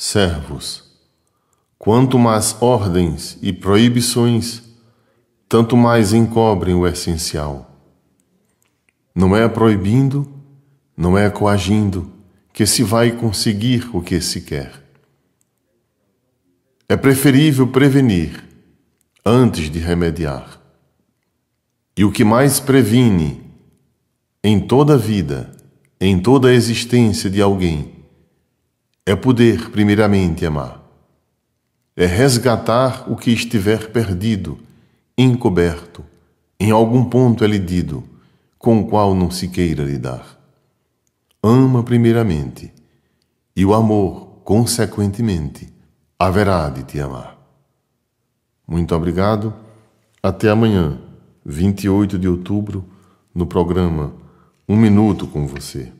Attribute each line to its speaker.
Speaker 1: Servos, quanto mais ordens e proibições, tanto mais encobrem o essencial. Não é proibindo, não é coagindo que se vai conseguir o que se quer. É preferível prevenir antes de remediar. E o que mais previne em toda a vida, em toda a existência de alguém, é poder, primeiramente, amar. É resgatar o que estiver perdido, encoberto, em algum ponto é lidido, com o qual não se queira lidar. Ama primeiramente, e o amor, consequentemente, haverá de te amar. Muito obrigado. Até amanhã, 28 de outubro, no programa
Speaker 2: Um Minuto com Você.